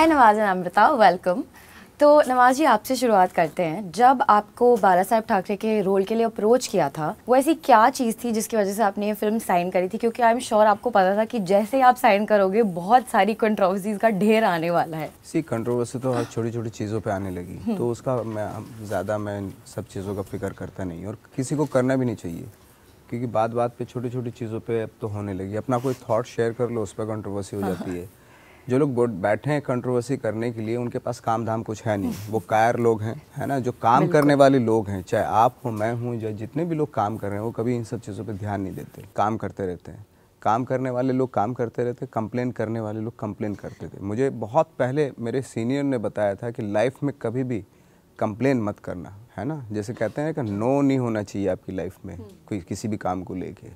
Hi Nawaz and Amrita welcome तो नवाज जी आपसे शुरुआत करते हैं जब आपको बाला साहब ठाकरे के रोल के लिए अप्रोच किया था वो ऐसी क्या चीज़ थी जिसकी वजह से आपने ये फिल्म साइन करी थी क्योंकि आई एम श्योर आपको पता था कि जैसे ही आप साइन करोगे बहुत सारी कंट्रोवर्सीज का ढेर आने वाला है सी कंट्रोवर्सी तो हर छोटी छोटी चीज़ों पर आने लगी हम्म। तो उसका मैं ज़्यादा मैं सब चीज़ों का फिक्र करता नहीं और किसी को करना भी नहीं चाहिए क्योंकि बात बात पे छोटी छोटी चीज़ों पे अब तो होने लगी अपना कोई थॉट शेयर कर लो उस पर कंट्रोवर्सी हो हाँ, हाँ। जाती है जो लोग बैठे हैं कंट्रोवर्सी करने के लिए उनके पास काम धाम कुछ है नहीं वो कायर लोग हैं है ना जो काम करने वाले लोग हैं चाहे आप हो मैं हूँ या जितने भी लोग काम कर रहे हैं वो कभी इन सब चीज़ों पर ध्यान नहीं देते काम करते रहते हैं काम करने वाले लोग काम करते रहते कंप्लेन करने वाले लोग कंप्लेन करते थे मुझे बहुत पहले मेरे सीनियर ने बताया था कि लाइफ में कभी भी कंप्लेन मत करना है ना जैसे कहते हैं कि नो नहीं होना चाहिए आपकी लाइफ में हम्म। कोई किसी भी काम को लेके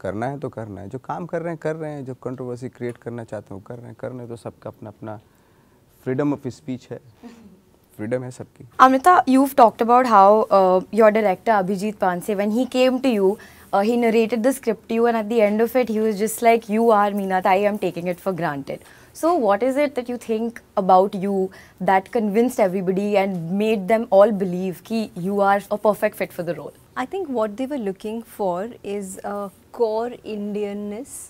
करना है तो करना है जो काम कर रहे हैं कर रहे हैं जो कंट्रोवर्सी क्रिएट करना चाहते हैं वो कर रहे हैं कर रहे हैं तो सबका अपना अपना फ्रीडम ऑफ स्पीच है फ्रीडम है सबकी Amita you talked about how your director Abhijit abhijit panse when he came to you uh, he narrated the script to you and at the end of it he was just like you are meenat i am taking it for granted so what is it that you think about you that convinced everybody and made them all believe ki you are a perfect fit for the role I think what they were looking for is a core Indianness,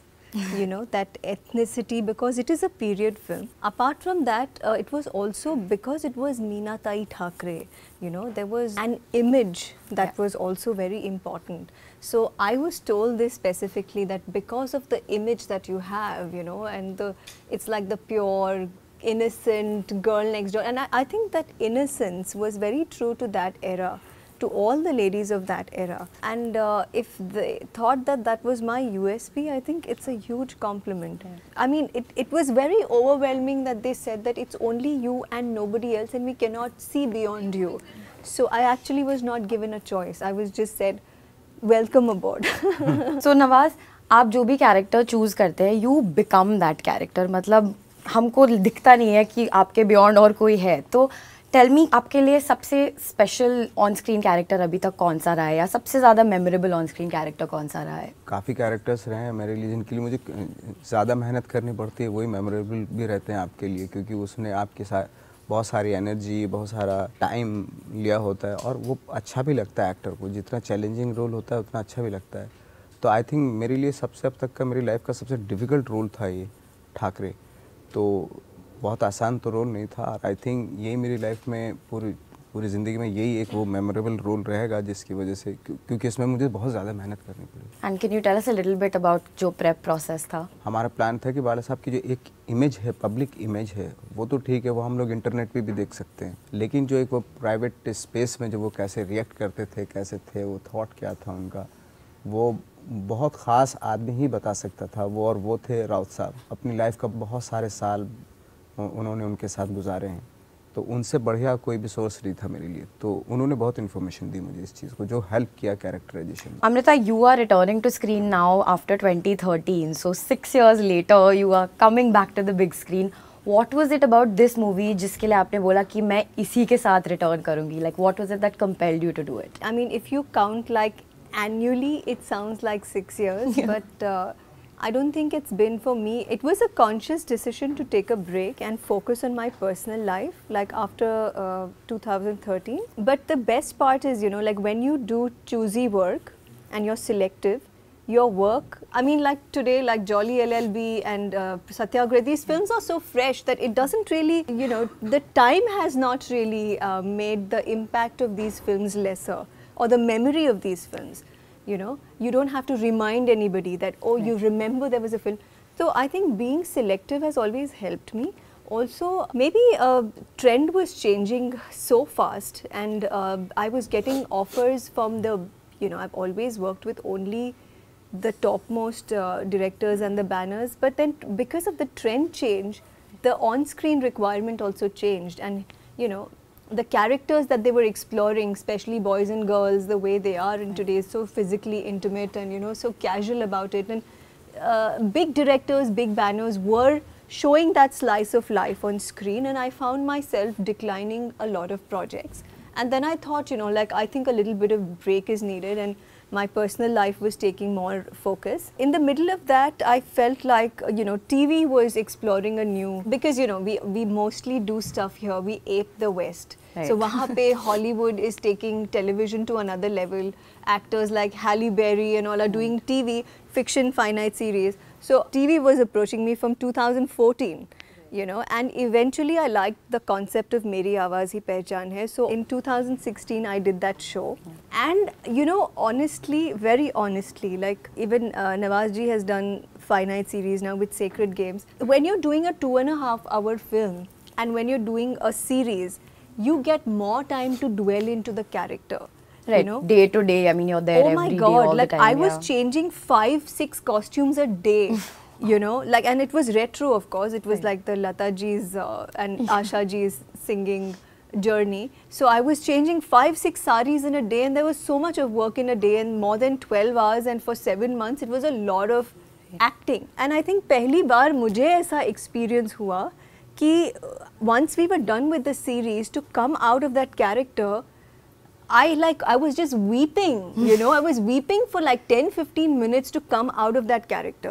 you know, that ethnicity because it is a period film. Apart from that, uh, it was also because it was Neenatai Thakre, you know, there was an image that yeah. was also very important. So I was told this specifically that because of the image that you have, you know, and the it's like the pure innocent girl next door and I, I think that innocence was very true to that era to all the ladies of that era. And uh, if they thought that that was my USP, I think it's a huge compliment. Yeah. I mean, it, it was very overwhelming that they said that it's only you and nobody else and we cannot see beyond you. So I actually was not given a choice. I was just said, welcome aboard. so Nawaz, आप जो भी character choose करते हैं you become that character मतलब हमको दिखता नहीं है कि आपके बियॉन्ड और कोई है तो टेल मी आपके लिए सबसे स्पेशल ऑन स्क्रीन कैरेक्टर अभी तक कौन सा रहा है या सबसे ज़्यादा मेमोरेबल ऑन स्क्रीन कैरेक्टर कौन सा रहा है काफ़ी कैरेक्टर्स रहे हैं मेरे लिए जिनके लिए मुझे ज़्यादा मेहनत करनी पड़ती है वही मेमोरेबल भी रहते हैं आपके लिए क्योंकि उसने आपके साथ बहुत सारी एनर्जी बहुत सारा टाइम लिया होता है और वो अच्छा भी लगता है एक्टर को जितना चैलेंजिंग रोल होता है उतना अच्छा भी लगता है तो आई थिंक मेरे लिए सबसे अब तक का मेरी लाइफ का सबसे डिफ़िकल्ट रोल था ये ठाकरे तो बहुत आसान तो रोल नहीं था और आई थिंक यही मेरी लाइफ में पूरी पूरी ज़िंदगी में यही एक वो मेमोरेबल रोल रहेगा जिसकी वजह से क्योंकि इसमें मुझे बहुत ज़्यादा मेहनत करनी पड़ी and can you tell us a little bit about जो प्रेप प्रोसेस था हमारा प्लान था कि बाला साहब की जो एक इमेज है पब्लिक इमेज है वो तो ठीक है वो हम लोग इंटरनेट पे भी देख सकते हैं लेकिन जो एक वो प्राइवेट स्पेस में जो वो कैसे रिएक्ट करते थे कैसे थे वो थाट क्या था उनका वो बहुत ख़ास आदमी ही बता सकता था वो और वो थे राउत साहब अपनी लाइफ का बहुत सारे साल उन्होंने उनके साथ गुजारे हैं तो उनसे बढ़िया कोई भी सोर्स नहीं था मेरे लिए तो उन्होंने बहुत इन्फॉर्मेशन दी मुझे इस चीज़ को जो हेल्प किया characterization Amrita you are returning to screen now after 2013 so six years later you are coming back to the big screen what was it about this movie जिसके लिए आपने बोला कि मैं इसी के साथ रिटर्न करूंगी like what was it that compelled you to do it I mean if you count like annually it sound like six years but I don't think it's been for me. It was a conscious decision to take a break and focus on my personal life, like after uh, 2013. But the best part is, you know, like when you do choosy work and you're selective, your work, I mean, like today, like Jolly LLB and uh, Satyagraha, these films are so fresh that it doesn't really, you know, the time has not really uh, made the impact of these films lesser or the memory of these films you know you don't have to remind anybody that oh right. you remember there was a film so i think being selective has always helped me also maybe a trend was changing so fast and uh, i was getting offers from the you know i've always worked with only the topmost uh, directors and the banners but then because of the trend change the on-screen requirement also changed and you know the characters that they were exploring, especially boys and girls, the way they are in right. today's so physically intimate and you know so casual about it, and uh, big directors, big banners were showing that slice of life on screen, and I found myself declining a lot of projects. And then I thought, you know, like I think a little bit of break is needed, and my personal life was taking more focus. In the middle of that, I felt like, you know, TV was exploring a new, because, you know, we, we mostly do stuff here, we ape the West. Right. So, Wahape, Hollywood is taking television to another level. Actors like Halle Berry and all are doing hmm. TV, fiction, finite series. So, TV was approaching me from 2014 you know and eventually I liked the concept of Meri Awaz Hi Pehchan Hai. So in 2016 I did that show and you know honestly very honestly like even uh, has done finite series now with Sacred Games. When you're doing a two and a half hour film and when you're doing a series you get more time to dwell into the character. Right. You know? Day to day, I mean, you're there. Oh my god! like time, I yeah. was changing five, six costumes a day you know like and it was retro of course it was right. like the lata ji's uh, and asha ji's singing journey so i was changing 5 6 saris in a day and there was so much of work in a day and more than 12 hours and for 7 months it was a lot of acting and i think pehli bar mujhe aisa experience hua ki uh, once we were done with the series to come out of that character I like I was just weeping, you know, I was weeping for like 10 15 minutes to come out of that character.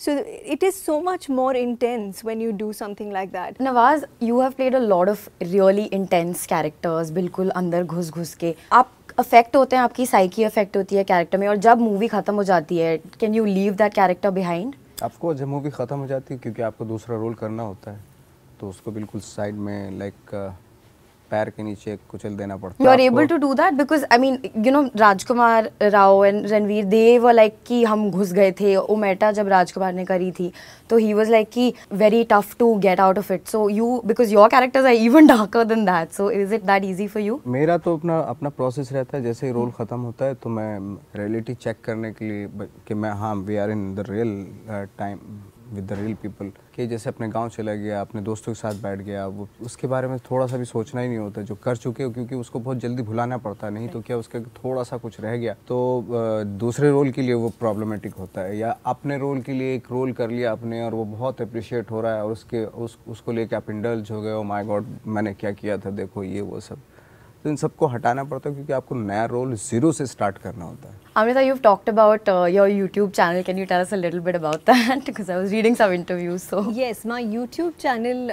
So it is so much more intense when you do something like that. Nawaz, you have played a lot of really intense characters, bilkul andar ghus ghus ke aap affect होते हैं आपकी psyche affect होती है character में और जब movie ख़त्म हो जाती है can you leave that character behind आपको जब मूवी ख़त्म हो जाती है क्योंकि आपको दूसरा रोल करना होता है तो उसको बिल्कुल साइड में लाइक like, uh, पैर के नीचे कुचल देना पड़ता you are able to do that because I mean you know Rajkummar Rao and Ranveer they were like कि हम घुस गए थे ओमेटा जब राजकुमार ने करी थी तो ही वॉज लाइक कि very tough to get out of it so you because your characters are even darker than that so is it that easy for you मेरा तो अपना अपना प्रोसेस रहता है जैसे ही रोल खत्म होता है तो मैं रियलिटी चेक करने के लिए कि मैं हाँ we are in the real time with the real people कि जैसे अपने गांव चला गया अपने दोस्तों के साथ बैठ गया वो उसके बारे में थोड़ा सा भी सोचना ही नहीं होता जो कर चुके हो क्योंकि उसको बहुत जल्दी भुलाना पड़ता है नहीं तो क्या उसका थोड़ा सा कुछ रह गया तो दूसरे रोल के लिए वो प्रॉब्लमेटिक होता है या अपने रोल के लिए एक रोल कर लिया आपने और वो बहुत अप्रिशिएट हो रहा है और उसके उस उसको लेके आप इंडल्ज हो गए माई oh गॉड मैंने क्या किया था देखो ये वो सब तो इन सबको हटाना पड़ता है क्योंकि आपको नया रोल जीरो से स्टार्ट करना होता है Amrita you talked about your YouTube channel can you tell us bit about that because I was reading some interviews so yes my YouTube channel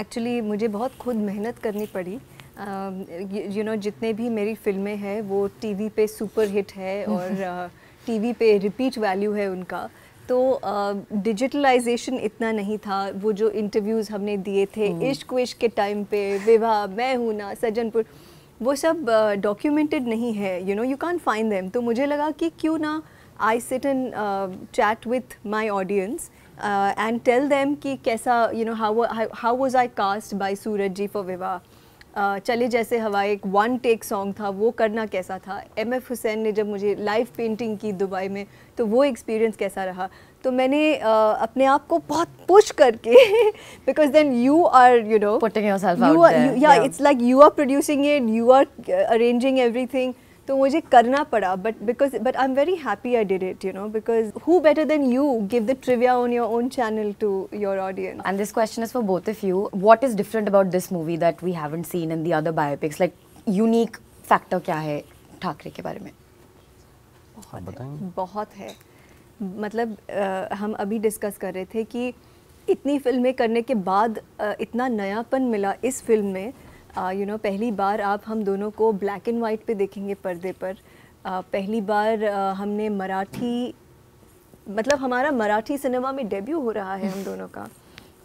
actually मुझे बहुत खुद मेहनत करनी पड़ी यू um, नो जितने भी मेरी फिल्में हैं वो टीवी पे सुपर हिट है और टी टीवी uh, पे रिपीट वैल्यू है उनका तो डिजिटलाइजेशन uh, इतना नहीं था वो जो इंटरव्यूज़ हमने दिए थे हम्म। इश्क विश्क के टाइम पे विवाह मैं हूँ ना सज्जनपुर वो सब डॉक्यूमेंटेड uh, नहीं है you know you can find them तो मुझे लगा कि क्यों ना I sit in chat with my audience and tell them कि कैसा you know how how was I cast by Suraj ji for Vivah चले जैसे हवा एक वन टेक सॉन्ग था वो करना कैसा था एम एफ़ हुसैन ने जब मुझे लाइव पेंटिंग की दुबई में तो वो एक्सपीरियंस कैसा रहा तो मैंने अपने आप को बहुत पुश करके because then you are you know putting yourself out there या it's like you are producing it you are arranging everything तो मुझे करना पड़ा but because but I am very happy I did it you know because who better than you give the trivia on your own channel to your audience and this question is for both of you what is different about this movie that we haven't seen in the other biopics like unique factor क्या है ठाकरे के बारे में बहुत है मतलब आ, हम अभी डिस्कस कर रहे थे कि इतनी फिल्में करने के बाद आ, इतना नयापन मिला इस फिल्म में यू नो पहली बार आप हम दोनों को ब्लैक एंड वाइट पे देखेंगे पर्दे पर uh, पहली बार uh, हमने मराठी मतलब हमारा मराठी सिनेमा में डेब्यू हो रहा है हम दोनों का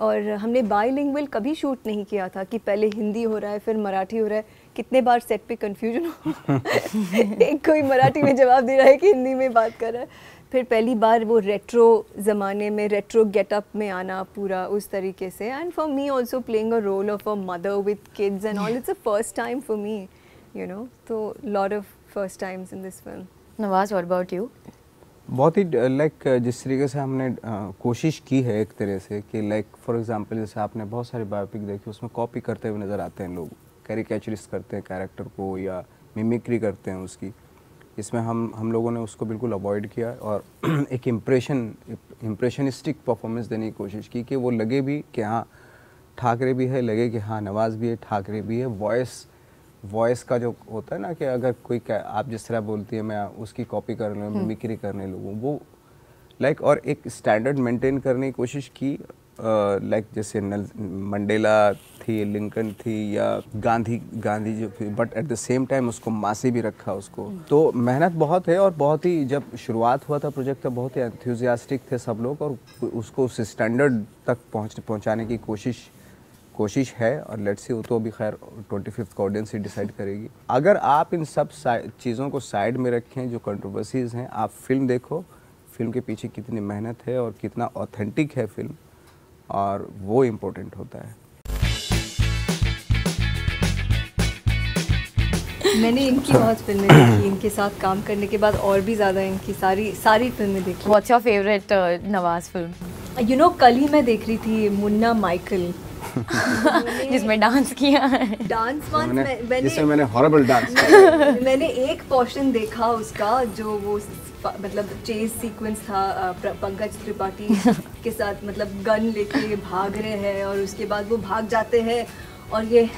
और हमने बाईलिंगुअल कभी शूट नहीं किया था कि पहले हिंदी हो रहा है फिर मराठी हो रहा है कितने बार सेट पे कंफ्यूजन हो एक कोई मराठी में जवाब दे रहा है कि हिंदी में बात कर रहा है फिर पहली बार वो रेट्रो ज़माने में रेट्रो गेटअप में आना पूरा उस तरीके से and for me also playing a role of a mother with kids and all it's a first time for me you know तो lot of first times in this film Nawaz what about you बहुत ही like जिस तरीके से हमने कोशिश की है एक तरह से कि लाइक फॉर एग्जांपल जैसे आपने बहुत सारी बायोपिक देखी उसमें कॉपी करते हुए नज़र आते हैं लोग कैरिकेचरिस्ट करते हैं कैरेक्टर को या मिमिक्री करते हैं उसकी इसमें हम हम लोगों ने उसको बिल्कुल अवॉइड किया और एक इम्प्रेशन इम्प्रेशनिस्टिक परफॉर्मेंस देने की कोशिश की कि वो लगे भी कि हाँ ठाकरे भी है लगे कि हाँ नवाज़ भी है ठाकरे भी है वॉइस वॉइस का जो होता है ना कि अगर कोई आप जिस तरह बोलती है मैं उसकी कॉपी कर लूँ बिक्री हम्म। करने लगूँ वो लाइक like, और एक स्टैंडर्ड मेंटेन करने की कोशिश की लाइक जैसे नल मंडेला थी लिंकन थी या गांधी गांधी जो थी but at the same time उसको मासी भी रखा उसको हम्म। तो मेहनत बहुत है और बहुत ही जब शुरुआत हुआ था प्रोजेक्ट तो बहुत ही एंथ्यूजियास्टिक थे सब लोग और उसको उस स्टैंडर्ड तक पहुँच पहुँचाने की कोशिश कोशिश है और लेट्स सी वो तो अभी खैर ट्वेंटी फिफ्थ ऑडियंस ही डिसाइड करेगी अगर आप इन सब चीज़ों को साइड में रखें जो कंट्रोवर्सीज़ हैं आप फिल्म देखो फिल्म के पीछे कितनी मेहनत है और कितना ऑथेंटिक है फिल्म और वो इम्पोर्टेंट होता है मैंने इनकी हाँ। बहुत फिल्में देखी इनके साथ काम करने के बाद और भी ज़्यादा इनकी सारी सारी फिल्में देखी what's your favourite Nawaz film you know कल ही मैं देख रही थी मुन्ना माइकल जिसमें डांस किया है डांस मैंने, मैंने मैंने हॉरिबल डांस मैंने एक पोर्शन देखा उसका जो वो मतलब चेज सीक्वेंस था पंकज त्रिपाठी के साथ मतलब गन लेके भाग रहे हैं और उसके बाद वो भाग जाते हैं और ये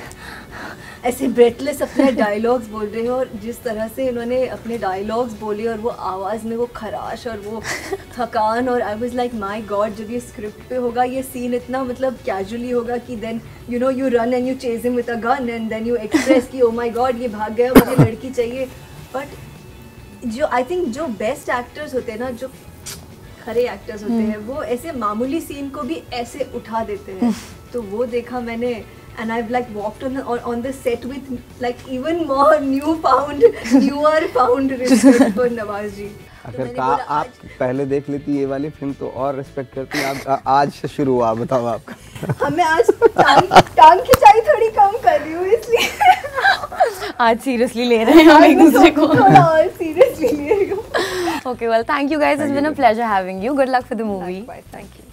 ऐसे ब्रेथलेस अपने डायलॉग्स बोल रहे हैं और जिस तरह से इन्होंने अपने डायलॉग्स बोले और वो आवाज़ में वो खराश और वो थकान और I was like my god जब ये स्क्रिप्ट पे होगा ये सीन इतना मतलब कैजुअली होगा कि then you know you run and you chase him with a gun and then you express कि ओ माय गॉड ये भाग गया मुझे लड़की चाहिए बट जो आई थिंक जो बेस्ट एक्टर्स होते हैं ना जो खरे एक्टर्स होते हैं हम्म। वो ऐसे मामूली सीन को भी ऐसे उठा देते हैं हम्म। तो वो देखा मैंने and I've like walked on on, on the set with like even more newfound newer found respect for Nawaz ji. तो अगर तो आप पहले देख लेती ये वाली फिल्म तो और रिस्पेक्ट करती आप आ, आज से शुरू हुआ बताओ आपका हमें आज टांग टांग खिंचाई थोड़ी कम कर रही हूँ इसलिए आज सीरियसली ले रहे हैं हम एक दूसरे को और सीरियस हाँ, between you. okay, well, thank you guys. Thank it's you been a pleasure having you. Good luck for the movie. Likewise, thank you.